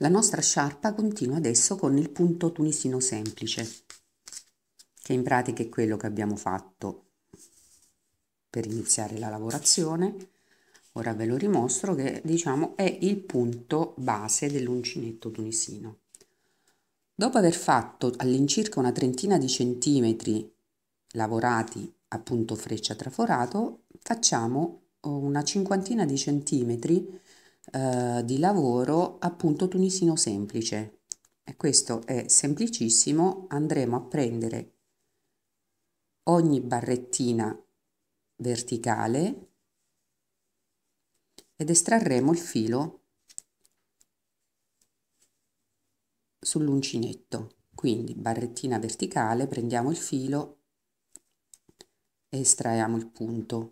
La nostra sciarpa continua adesso con il punto tunisino semplice, che in pratica è quello che abbiamo fatto per iniziare la lavorazione. Ora ve lo rimostro che diciamo è il punto base dell'uncinetto tunisino. Dopo aver fatto all'incirca una trentina di centimetri lavorati a punto freccia traforato, facciamo una cinquantina di centimetri eh, di lavoro appunto tunisino semplice e questo è semplicissimo andremo a prendere ogni barrettina verticale ed estrarremo il filo sull'uncinetto quindi barrettina verticale prendiamo il filo e estraiamo il punto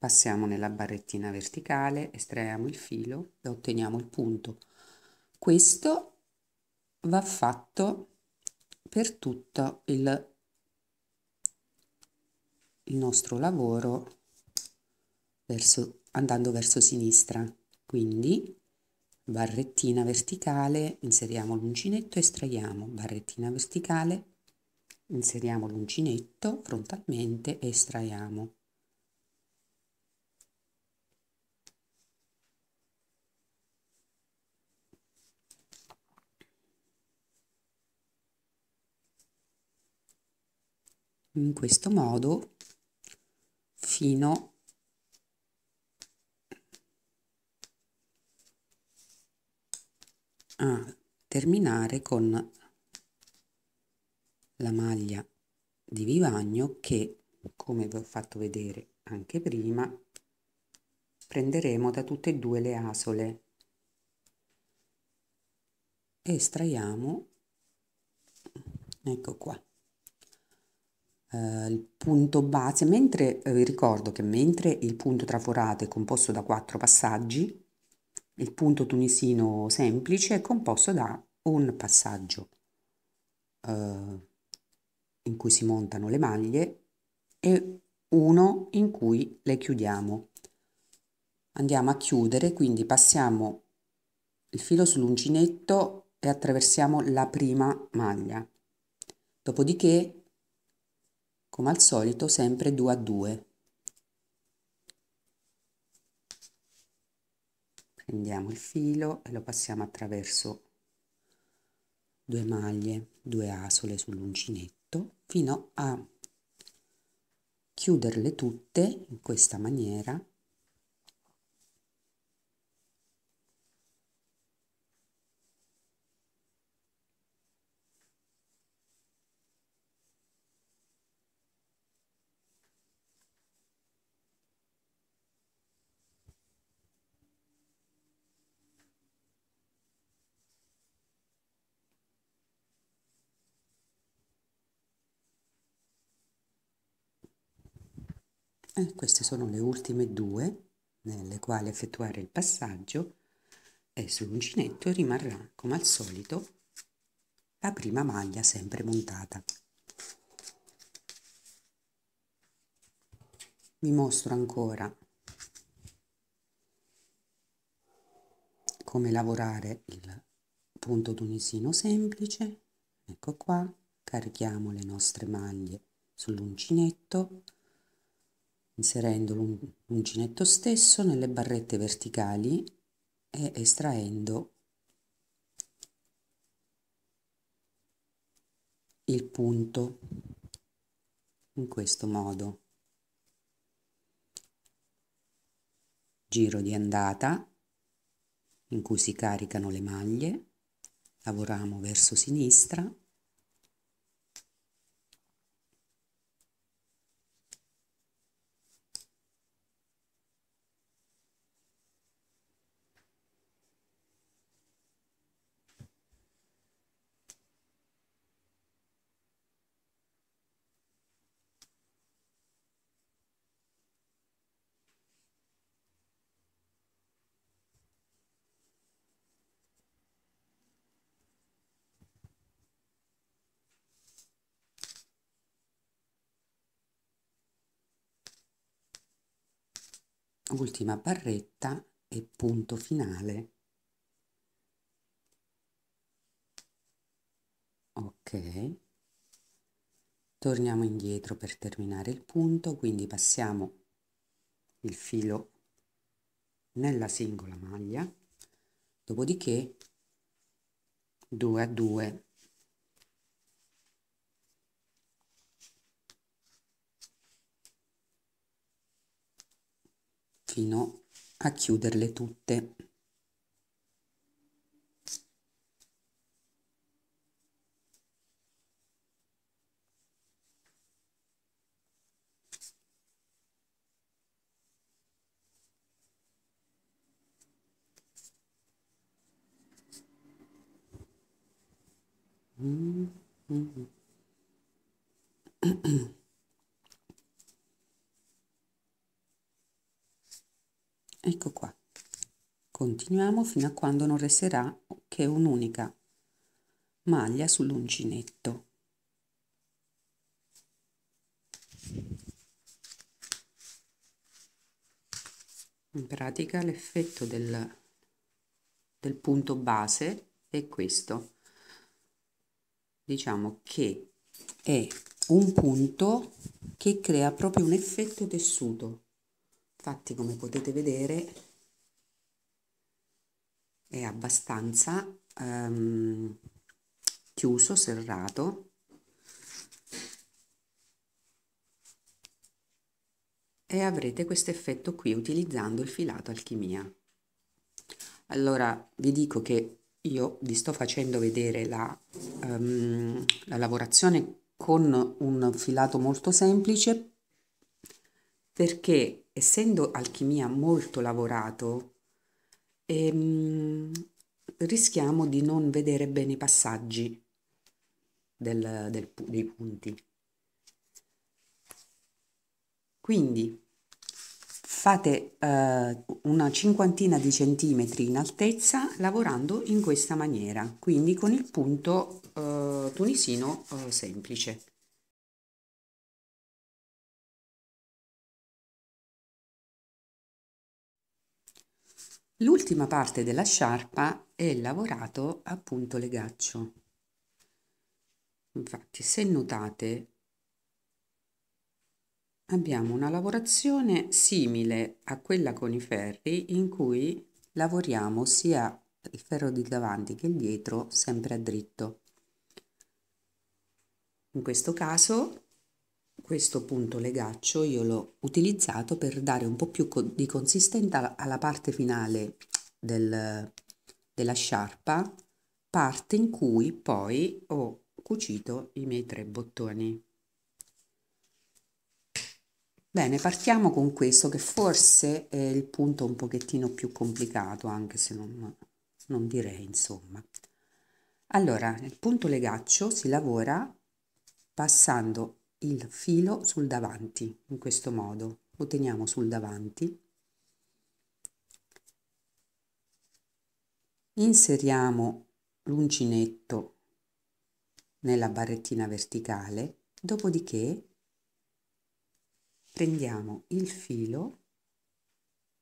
Passiamo nella barrettina verticale, estraiamo il filo e otteniamo il punto. Questo va fatto per tutto il, il nostro lavoro verso, andando verso sinistra. Quindi barrettina verticale, inseriamo l'uncinetto e estraiamo, barrettina verticale, inseriamo l'uncinetto frontalmente e estraiamo. in questo modo fino a terminare con la maglia di vivagno che come vi ho fatto vedere anche prima prenderemo da tutte e due le asole e estraiamo ecco qua eh, il punto base, mentre eh, vi ricordo che mentre il punto traforato è composto da quattro passaggi, il punto tunisino semplice è composto da un passaggio eh, in cui si montano le maglie e uno in cui le chiudiamo. Andiamo a chiudere, quindi passiamo il filo sull'uncinetto e attraversiamo la prima maglia. Dopodiché come al solito sempre 2 a 2. Prendiamo il filo e lo passiamo attraverso due maglie, due asole sull'uncinetto fino a chiuderle tutte in questa maniera eh, queste sono le ultime due nelle quali effettuare il passaggio e sull'uncinetto rimarrà come al solito la prima maglia sempre montata vi mostro ancora come lavorare il punto tunisino semplice ecco qua carichiamo le nostre maglie sull'uncinetto inserendo l'uncinetto stesso nelle barrette verticali e estraendo il punto in questo modo giro di andata in cui si caricano le maglie lavoriamo verso sinistra ultima barretta e punto finale ok torniamo indietro per terminare il punto quindi passiamo il filo nella singola maglia dopodiché 2 a 2 fino a chiuderle tutte. continuiamo fino a quando non resterà che un'unica maglia sull'uncinetto. In pratica l'effetto del, del punto base è questo. Diciamo che è un punto che crea proprio un effetto tessuto. Infatti come potete vedere è abbastanza ehm, chiuso, serrato. E avrete questo effetto qui utilizzando il filato alchimia. Allora vi dico che io vi sto facendo vedere la, um, la lavorazione con un filato molto semplice perché essendo alchimia molto lavorato e ehm, rischiamo di non vedere bene i passaggi del, del, dei punti. Quindi fate eh, una cinquantina di centimetri in altezza lavorando in questa maniera, quindi con il punto eh, tunisino eh, semplice. L'ultima parte della sciarpa è lavorato a punto legaccio. Infatti, se notate, abbiamo una lavorazione simile a quella con i ferri in cui lavoriamo sia il ferro di davanti che il dietro sempre a dritto. In questo caso questo punto legaccio io l'ho utilizzato per dare un po' più di consistenza alla parte finale del, della sciarpa, parte in cui poi ho cucito i miei tre bottoni. Bene, partiamo con questo che forse è il punto un pochettino più complicato, anche se non, non direi insomma. Allora, il punto legaccio si lavora passando il filo sul davanti in questo modo lo teniamo sul davanti inseriamo l'uncinetto nella barrettina verticale dopodiché prendiamo il filo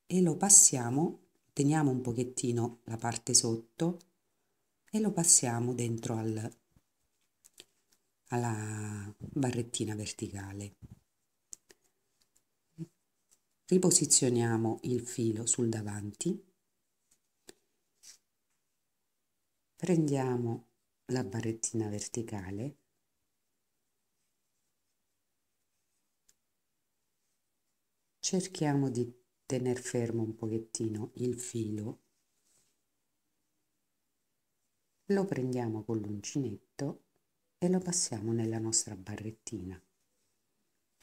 e lo passiamo teniamo un pochettino la parte sotto e lo passiamo dentro al alla barrettina verticale. Riposizioniamo il filo sul davanti, prendiamo la barrettina verticale cerchiamo di tenere fermo un pochettino il filo, lo prendiamo con l'uncinetto e lo passiamo nella nostra barrettina.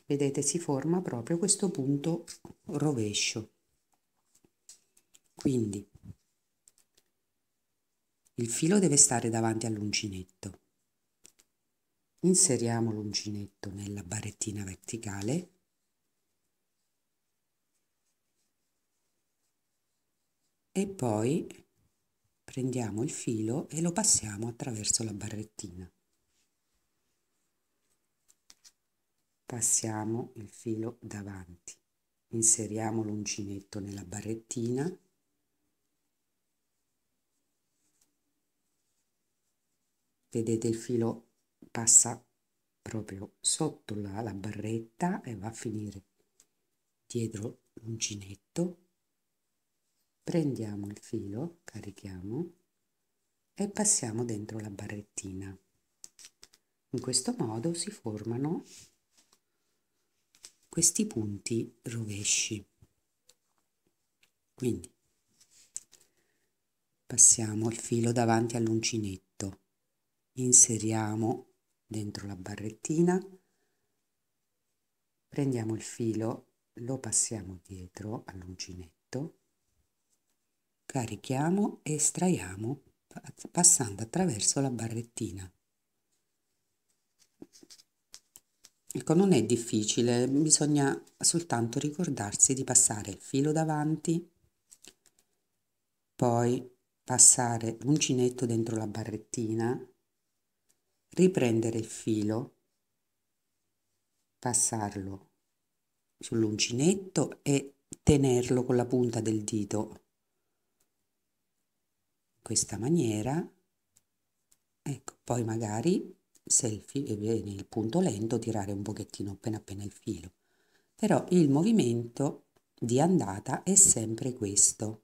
Vedete, si forma proprio questo punto rovescio. Quindi il filo deve stare davanti all'uncinetto. Inseriamo l'uncinetto nella barrettina verticale e poi prendiamo il filo e lo passiamo attraverso la barrettina. passiamo il filo davanti inseriamo l'uncinetto nella barrettina vedete il filo passa proprio sotto la, la barretta e va a finire dietro l'uncinetto prendiamo il filo carichiamo e passiamo dentro la barrettina in questo modo si formano questi punti rovesci. Quindi passiamo il filo davanti all'uncinetto, inseriamo dentro la barrettina, prendiamo il filo, lo passiamo dietro all'uncinetto, carichiamo e estraiamo passando attraverso la barrettina. Ecco, non è difficile, bisogna soltanto ricordarsi di passare il filo davanti, poi passare l'uncinetto dentro la barrettina, riprendere il filo, passarlo sull'uncinetto e tenerlo con la punta del dito. In questa maniera, ecco, poi magari se il, viene il punto lento tirare un pochettino appena appena il filo. Però il movimento di andata è sempre questo.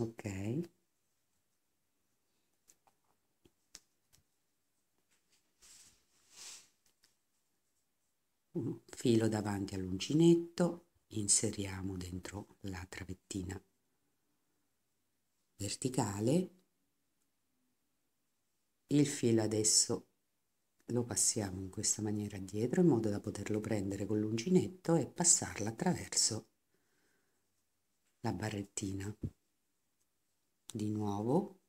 Ok. Un filo davanti all'uncinetto, inseriamo dentro la travettina verticale il filo adesso lo passiamo in questa maniera dietro in modo da poterlo prendere con l'uncinetto e passarla attraverso la barrettina di nuovo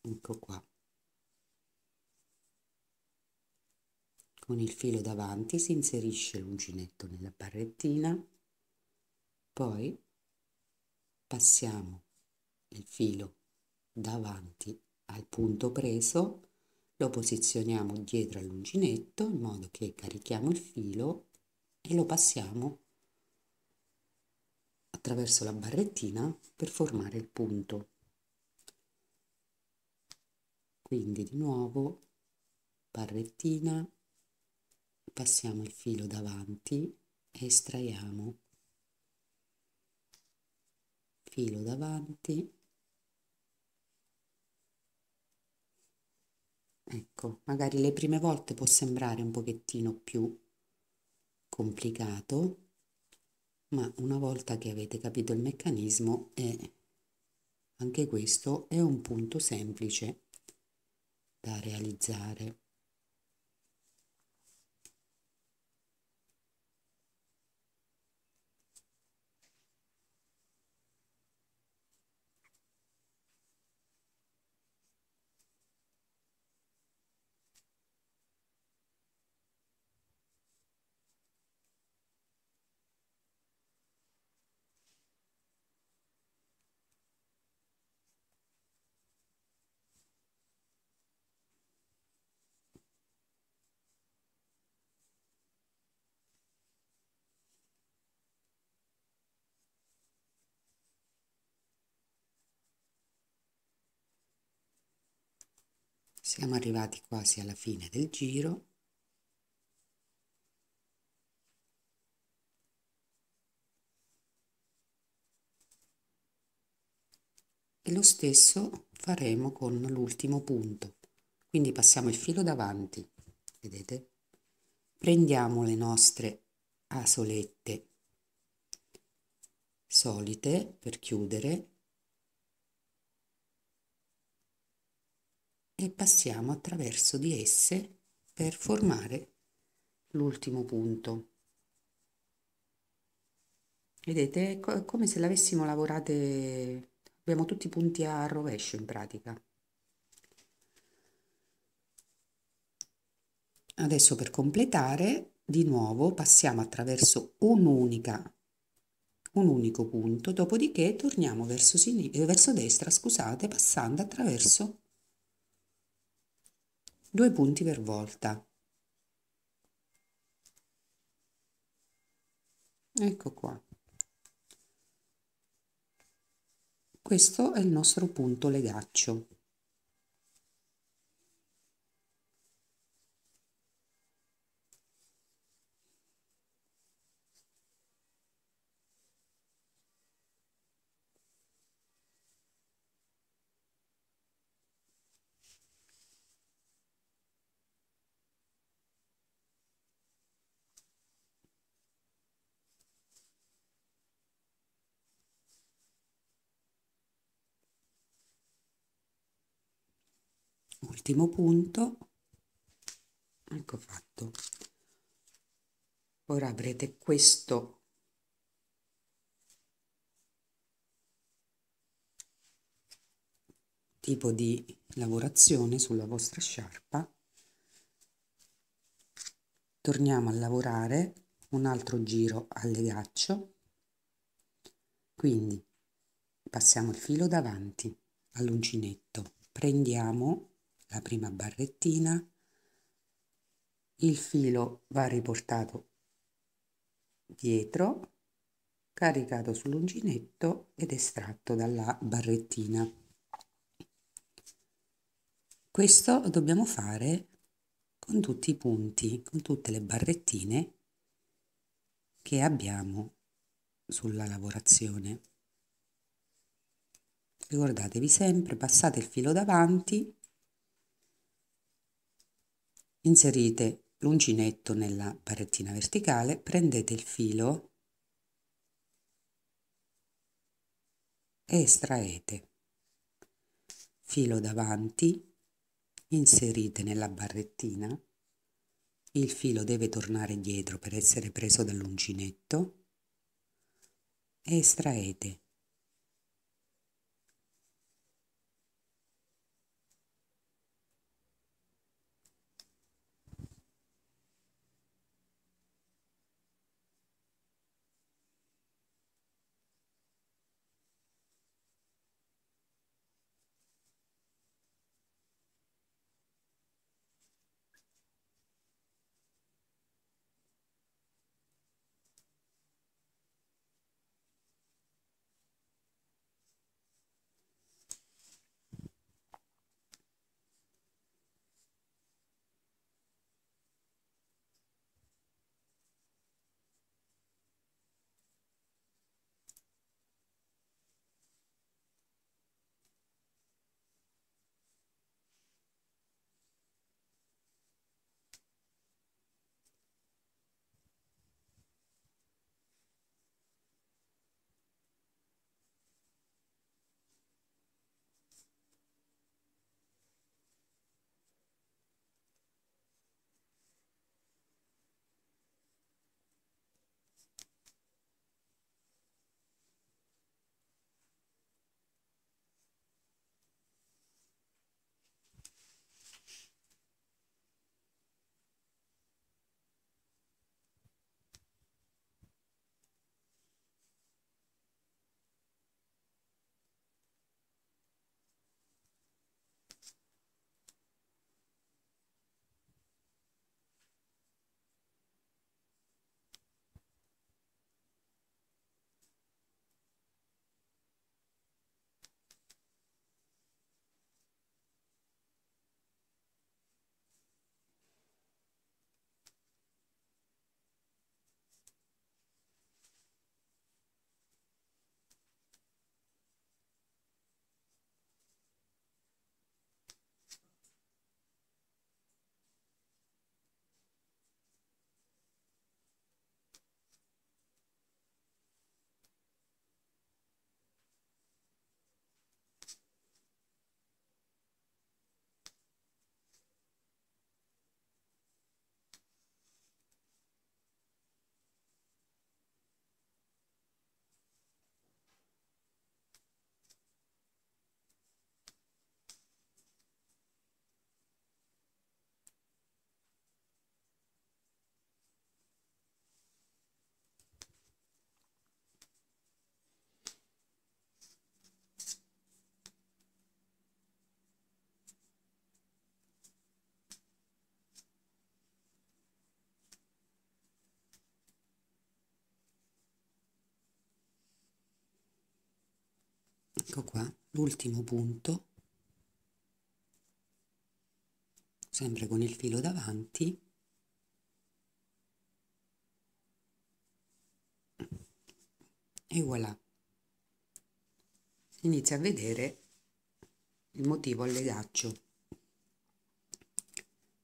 ecco qua con il filo davanti si inserisce l'uncinetto nella barrettina poi passiamo il filo davanti al punto preso, lo posizioniamo dietro all'uncinetto in modo che carichiamo il filo e lo passiamo attraverso la barrettina per formare il punto. Quindi di nuovo barrettina, passiamo il filo davanti e estraiamo filo davanti ecco magari le prime volte può sembrare un pochettino più complicato ma una volta che avete capito il meccanismo è anche questo è un punto semplice da realizzare Siamo arrivati quasi alla fine del giro. E lo stesso faremo con l'ultimo punto. Quindi passiamo il filo davanti, vedete? Prendiamo le nostre asolette solite per chiudere e passiamo attraverso di esse per formare l'ultimo punto. Vedete, è co come se l'avessimo lavorate, abbiamo tutti i punti a rovescio in pratica. Adesso per completare, di nuovo passiamo attraverso un'unica un unico punto, dopodiché torniamo verso, verso destra, scusate, passando attraverso 2 punti per volta. Ecco qua. Questo è il nostro punto legaccio. ultimo punto ecco fatto ora avrete questo tipo di lavorazione sulla vostra sciarpa torniamo a lavorare un altro giro al legaccio quindi passiamo il filo davanti all'uncinetto prendiamo la prima barrettina il filo va riportato dietro caricato sull'uncinetto ed estratto dalla barrettina questo dobbiamo fare con tutti i punti con tutte le barrettine che abbiamo sulla lavorazione ricordatevi sempre passate il filo davanti Inserite l'uncinetto nella barrettina verticale, prendete il filo e estraete. Filo davanti, inserite nella barrettina, il filo deve tornare dietro per essere preso dall'uncinetto e estraete punto ecco qua l'ultimo punto sempre con il filo davanti e voilà inizia a vedere il motivo al legaccio.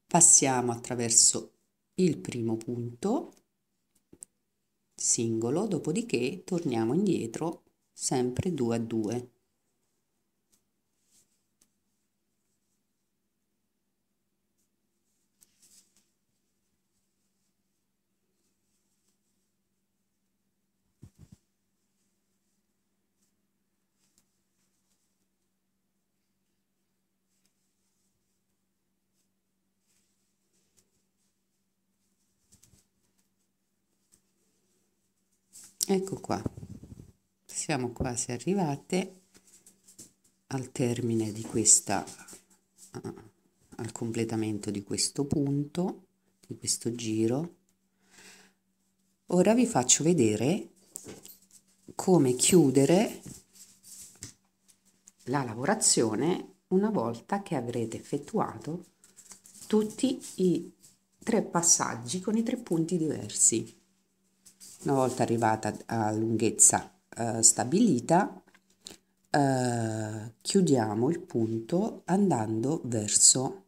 passiamo attraverso il primo punto singolo dopodiché torniamo indietro sempre 2 a 2 siamo quasi arrivate al termine di questa eh, al completamento di questo punto di questo giro ora vi faccio vedere come chiudere la lavorazione una volta che avrete effettuato tutti i tre passaggi con i tre punti diversi una volta arrivata a lunghezza eh, stabilita eh, chiudiamo il punto andando verso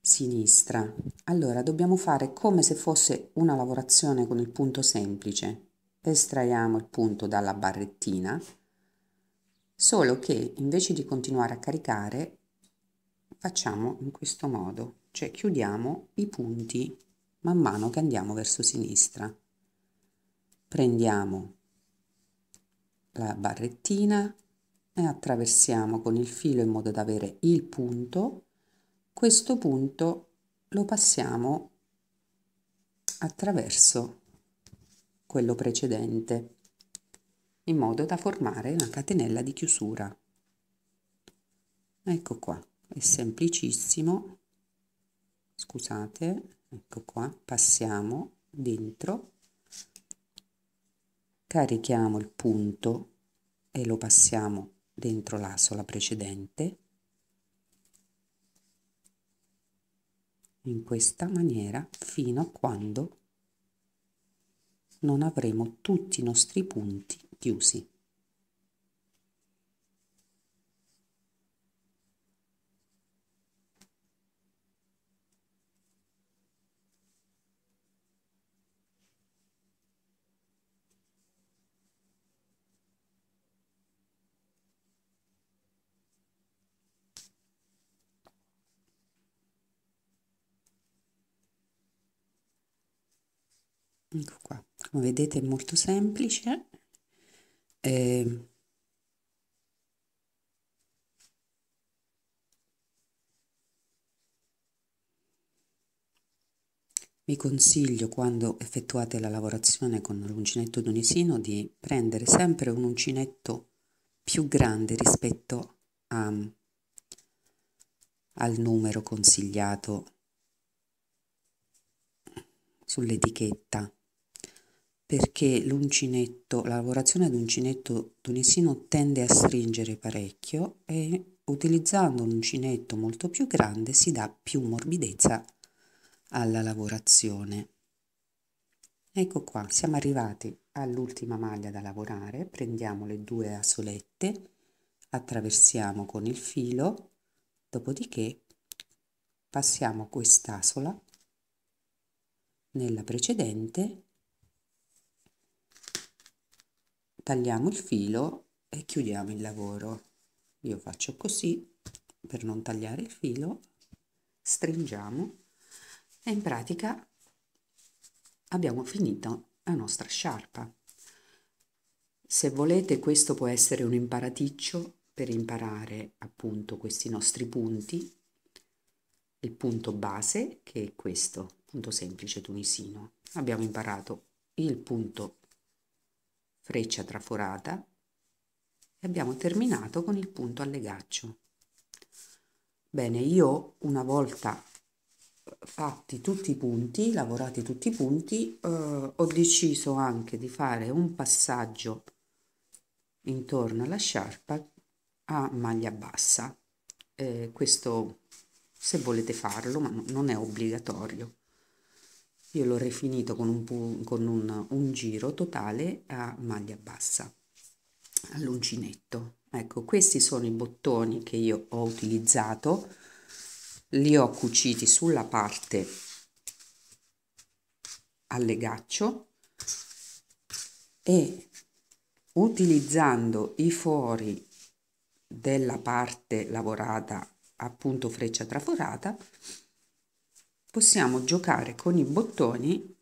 sinistra allora dobbiamo fare come se fosse una lavorazione con il punto semplice estraiamo il punto dalla barrettina solo che invece di continuare a caricare facciamo in questo modo cioè chiudiamo i punti man mano che andiamo verso sinistra prendiamo la barrettina e attraversiamo con il filo in modo da avere il punto questo punto lo passiamo attraverso quello precedente in modo da formare una catenella di chiusura ecco qua è semplicissimo scusate ecco qua passiamo dentro carichiamo il punto e lo passiamo dentro la sola precedente in questa maniera fino a quando non avremo tutti i nostri punti chiusi ecco qua come vedete è molto semplice eh, Vi consiglio quando effettuate la lavorazione con l'uncinetto tunisino di prendere sempre un uncinetto più grande rispetto a, al numero consigliato sull'etichetta perché l'uncinetto, la lavorazione ad uncinetto tunisino tende a stringere parecchio e utilizzando un uncinetto molto più grande si dà più morbidezza alla lavorazione. Ecco qua, siamo arrivati all'ultima maglia da lavorare, prendiamo le due asolette, attraversiamo con il filo, dopodiché passiamo quest'asola nella precedente tagliamo il filo e chiudiamo il lavoro io faccio così per non tagliare il filo stringiamo e in pratica abbiamo finito la nostra sciarpa se volete questo può essere un imparaticcio per imparare appunto questi nostri punti il punto base che è questo punto semplice tunisino abbiamo imparato il punto freccia traforata e abbiamo terminato con il punto a legaccio. Bene, io una volta eh, fatti tutti i punti, lavorati tutti i punti, eh, ho deciso anche di fare un passaggio intorno alla sciarpa a maglia bassa. Eh, questo se volete farlo, ma non è obbligatorio io l'ho rifinito con, un, con un, un giro totale a maglia bassa all'uncinetto ecco questi sono i bottoni che io ho utilizzato li ho cuciti sulla parte al legaccio e utilizzando i fori della parte lavorata appunto freccia traforata possiamo giocare con i bottoni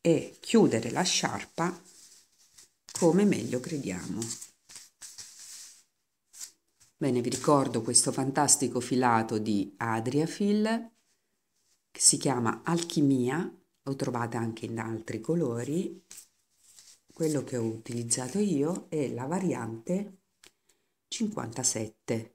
e chiudere la sciarpa come meglio crediamo. Bene, vi ricordo questo fantastico filato di Adriafil che si chiama Alchimia, lo trovate anche in altri colori. Quello che ho utilizzato io è la variante 57